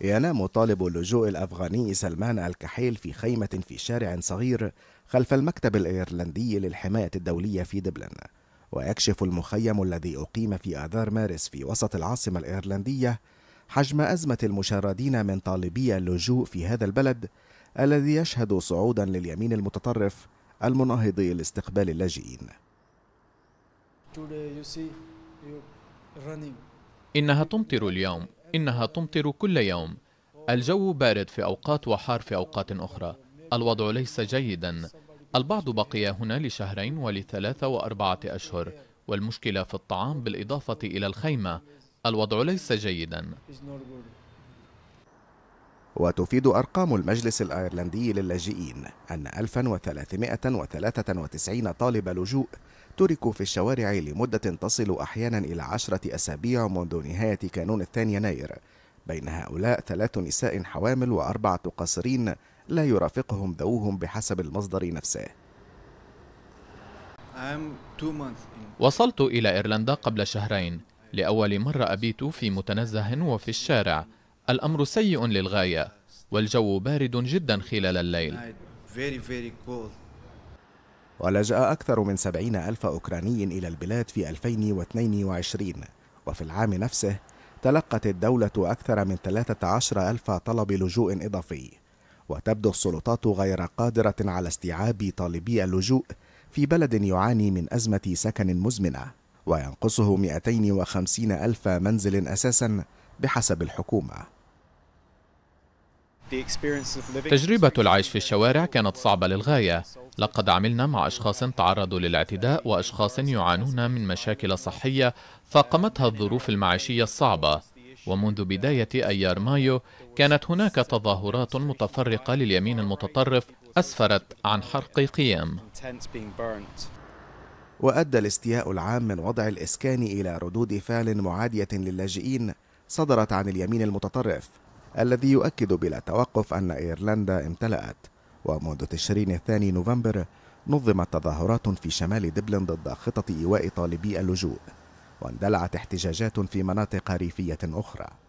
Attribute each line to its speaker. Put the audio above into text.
Speaker 1: ينام طالب اللجوء الأفغاني سلمان الكحيل في خيمة في شارع صغير خلف المكتب الأيرلندي للحماية الدولية في دبلن ويكشف المخيم الذي أقيم في آذار مارس في وسط العاصمة الأيرلندية حجم أزمة المشردين من طالبي اللجوء في هذا البلد الذي يشهد صعودا لليمين المتطرف المناهض لاستقبال اللاجئين
Speaker 2: إنها تمطر اليوم إنها تمطر كل يوم الجو بارد في أوقات وحار في أوقات أخرى الوضع ليس جيدا البعض بقي هنا لشهرين ولثلاثة وأربعة أشهر والمشكلة في الطعام بالإضافة إلى الخيمة الوضع ليس جيدا
Speaker 1: وتفيد أرقام المجلس الأيرلندي للاجئين أن 1393 طالب لجوء تركوا في الشوارع لمدة تصل أحيانا إلى عشرة أسابيع منذ نهاية كانون الثاني يناير بين هؤلاء ثلاث نساء حوامل وأربعة قاصرين لا يرافقهم ذووهم بحسب المصدر نفسه
Speaker 2: وصلت إلى إيرلندا قبل شهرين لأول مرة أبيت في متنزه وفي الشارع الأمر سيء للغاية والجو بارد
Speaker 1: جدا خلال الليل ولجأ أكثر من 70 ألف أوكراني إلى البلاد في 2022 وفي العام نفسه تلقت الدولة أكثر من 13 ألف طلب لجوء إضافي وتبدو السلطات غير قادرة على استيعاب طالبي اللجوء في بلد يعاني من أزمة سكن مزمنة وينقصه 250 ألف منزل أساسا بحسب الحكومة
Speaker 2: تجربة العيش في الشوارع كانت صعبة للغاية لقد عملنا مع أشخاص تعرضوا للاعتداء وأشخاص يعانون من مشاكل صحية فاقمتها الظروف المعيشية الصعبة ومنذ بداية أيار مايو كانت هناك تظاهرات متفرقة لليمين
Speaker 1: المتطرف أسفرت عن حرق قيام وأدى الاستياء العام من وضع الإسكان إلى ردود فعل معادية للاجئين صدرت عن اليمين المتطرف الذي يؤكد بلا توقف أن إيرلندا امتلأت ومنذ تشرين الثاني نوفمبر نظمت تظاهرات في شمال دبلن ضد خطط إيواء طالبي اللجوء واندلعت احتجاجات في مناطق ريفية أخرى